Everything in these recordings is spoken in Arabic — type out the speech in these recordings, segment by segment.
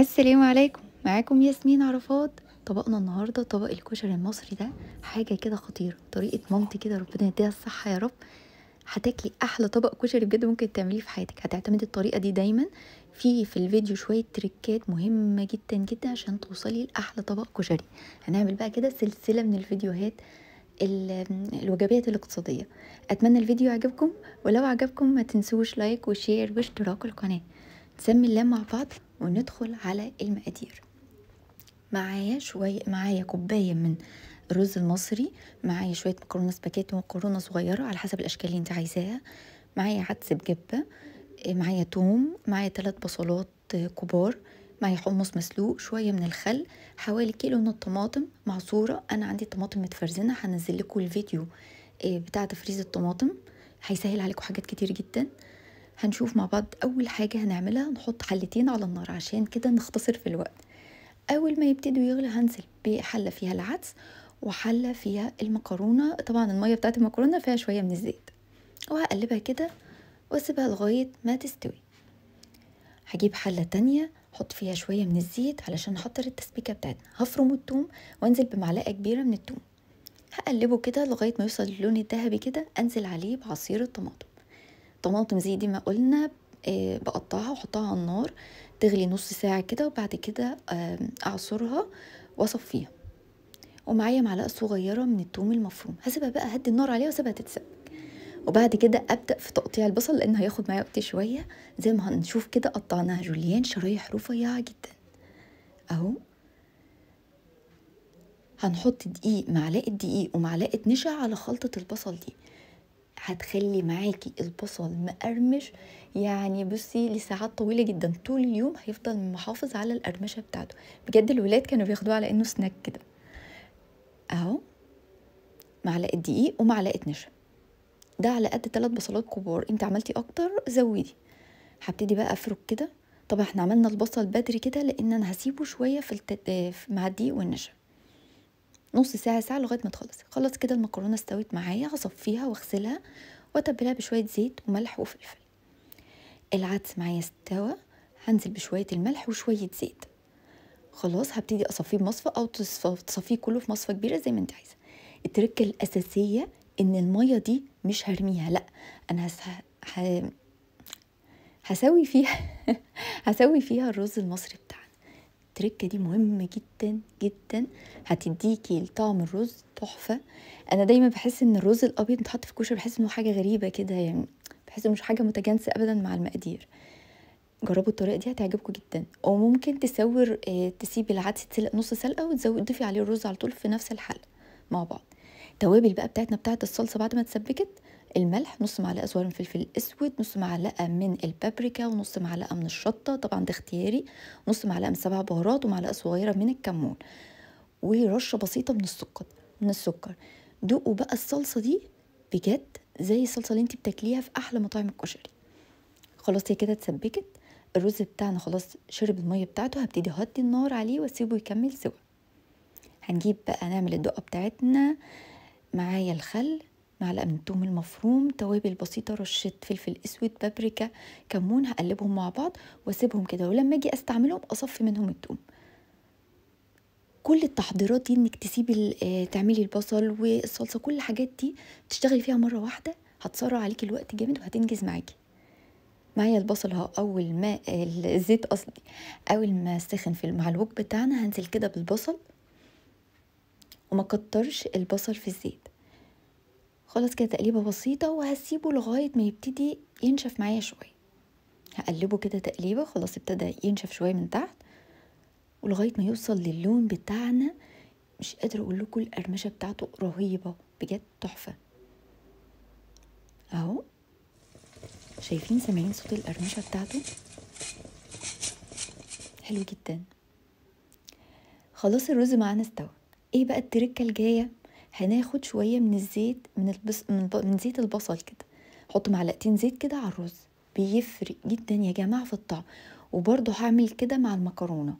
السلام عليكم معاكم ياسمين عرفات طبقنا النهاردة طبق الكشري المصري ده حاجة كده خطيرة طريقة مامتي كده ربنا يديها الصحة يا رب هتاكلي احلى طبق كشري بجد ممكن تعمليه في حياتك هتعتمدي الطريقة دي دايما في في الفيديو شوية تريكات مهمة جدا جدا عشان توصلي لاحلى طبق كشري هنعمل بقى كده سلسلة من الفيديوهات الوجبات الاقتصادية أتمنى الفيديو يعجبكم ولو عجبكم ما تنسوش لايك وشير واشتراك القناة نسمي الله مع بعض وندخل على المقادير معايا شوية معايا كوباية من الرز المصري معايا شوية مكرونة سباكيتي ومكرونة صغيرة على حسب الأشكال اللي انت عايزاها معايا عدس بجبة آه، معايا توم معايا ثلاث بصلات آه، كبار معايا حمص مسلوق شوية من الخل حوالي كيلو من الطماطم معصورة أنا عندي طماطم متفرزنة هنزل لكم الفيديو آه، بتاع تفريز الطماطم هيسهل عليكم حاجات كتير جدا هنشوف مع بعض أول حاجة هنعملها نحط حلتين على النار عشان كده نختصر في الوقت أول ما يبتدوا يغلي هنزل بحلة فيها العدس وحلة فيها المكرونة طبعا المية بتاعت المكرونة فيها شوية من الزيت وهقلبها كده واسيبها لغاية ما تستوي هجيب حلة تانية احط فيها شوية من الزيت علشان نحضر التسبيكة بتاعتنا هفرم التوم وانزل بمعلقة كبيرة من التوم هقلبه كده لغاية ما يوصل للون الذهبي كده انزل عليه بعصير الطماطم طماطم زي دي ما قلنا آه، بقطعها واحطها على النار تغلي نص ساعة كده وبعد كده اعصرها واصفيها ومعايا معلقة صغيرة من التوم المفروم هسيبها بقى هدي النار عليها وسيبها تتسبك وبعد كده ابدا في تقطيع البصل لان هياخد معايا وقت شوية زي ما هنشوف كده قطعناها جوليان شرايح رفيعة جدا اهو هنحط دقيق معلقة دقيق ومعلقة نشا على خلطة البصل دي هتخلي معاكي البصل مقرمش يعني بصي لساعات طويله جدا طول اليوم هيفضل محافظ على القرمشه بتاعته بجد الولاد كانوا بياخدوه على انه سناك كده اهو معلقه دقيق ومعلقه نشا ده على قد ثلاث بصلات كبار انت عملتي اكتر زودي هبتدي بقى افرك كده طب احنا عملنا البصل بدري كده لان انا هسيبه شويه في التد... مع الدقيق والنشا نص ساعة ساعة لغاية ما تخلص خلص كده المكرونة استوت معايا هصفيها واغسلها واتبلها بشوية زيت وملح وفلفل العدس معايا استوى هنزل بشوية الملح وشوية زيت خلاص هبتدي اصفيه بمصفى او تصفيه كله في مصفى كبيرة زي ما انت عايزة التركة الأساسية ان المية دي مش هرميها لا انا هس... ه... هسوي فيها هسوي فيها الرز المصري بتاعي التركه دي مهمه جدا جدا هتديكي لطعم الرز تحفه انا دايما بحس ان الرز الابيض متحط في الكشري بحس انه حاجه غريبه كده يعني بحس انه مش حاجه متجانسه ابدا مع المقادير جربوا الطريقه دي هتعجبكم جدا او ممكن تسور آه، تسيبي العدس تسلق نص سلقه وتزود تضيفي عليه الرز على طول في نفس الحل مع بعض توابل بقى بتاعتنا بتاعت الصلصه بعد ما اتسبكت الملح نص معلقه صغيره من الفلفل الاسود نص معلقه من البابريكا ونص معلقه من الشطه طبعا ده اختياري نص معلقه من سبع بهارات ومعلقه صغيره من الكمون ورشه بسيطه من السكر من السكر دوقوا بقى الصلصه دي بجد زي الصلصه اللي انت بتاكليها في احلى مطاعم الكشري خلاص هي كده اتسبكت الرز بتاعنا خلاص شرب الميه بتاعته هبتدي اهدي النار عليه واسيبه يكمل سوا هنجيب بقى نعمل الدقه بتاعتنا معايا الخل معلقه من الثوم المفروم توابل بسيطه رشه فلفل اسود بابريكا كمون هقلبهم مع بعض واسيبهم كده ولما اجي استعملهم اصفي منهم الثوم كل التحضيرات دي انك تسيبي آه، تعملي البصل والصلصه كل الحاجات دي تشتغلي فيها مره واحده هتسرع عليكي الوقت جامد وهتنجز معاكي معايا البصل اهو اول ما آه، الزيت قصدي اول ما سخن في مع بتاعنا هنزل كده بالبصل وما كترش البصل في الزيت خلاص كده تقليبة بسيطة وهسيبه لغاية ما يبتدي ينشف معايا شوية هقلبه كده تقليبة خلاص ابتدى ينشف شوية من تحت ولغاية ما يوصل للون بتاعنا مش قادرة اقول لكم القرمشة بتاعته رهيبة بجد تحفة اهو شايفين سامعين صوت القرمشة بتاعته حلو جدا خلاص الرز معانا استوى ايه بقى التركة الجايه هناخد شويه من الزيت من البص... من, ب... من زيت البصل كده حط معلقتين زيت كده على الرز بيفرق جدا يا جماعه في الطعم وبرده هعمل كده مع المكرونه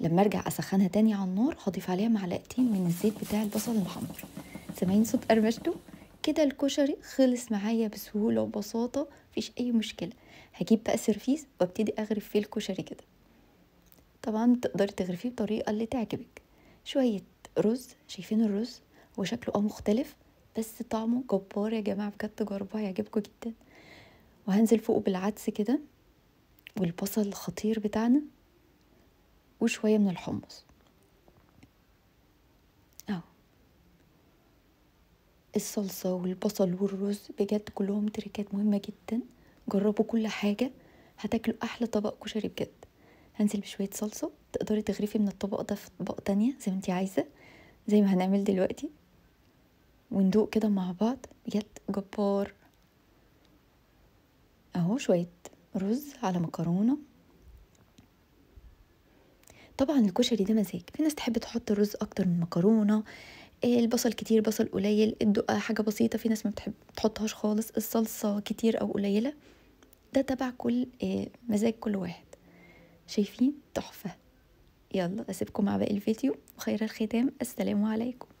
لما ارجع اسخنها تاني على النار هضيف عليها معلقتين من الزيت بتاع البصل المحمر سامعين صوت قرمشته كده الكشري خلص معايا بسهوله وبساطه مفيش اي مشكله هجيب بقى سيرفيس وابتدي اغرف فيه الكشري كده طبعا تقدري تغرفيه بطريقه اللي تعجبك شويه رز شايفين الرز وشكله اه مختلف بس طعمه جبار يا جماعه بجد جربوه هيعجبكم جدا وهنزل فوقه بالعدس كده والبصل الخطير بتاعنا وشويه من الحمص اهو الصلصه والبصل والرز بجد كلهم تريكات مهمه جدا جربوا كل حاجه هتاكلوا احلى طبق كشري بجد هنزل بشويه صلصه تقدري تغرفي من الطبق ده في طبق تانية زي ما انت عايزه زي ما هنعمل دلوقتي وندوق كده مع بعض بجد جبار اهو شوية رز على مكرونة طبعا الكشري ده مزاج في ناس تحب تحط رز اكتر من مكرونة البصل كتير بصل قليل الدقة حاجة بسيطة في ناس ما بتحب تحطهاش خالص الصلصة كتير أو قليلة ده تبع كل آه، مزاج كل واحد شايفين تحفة يلا أسيبكم مع باقي الفيديو وخير الختام السلام عليكم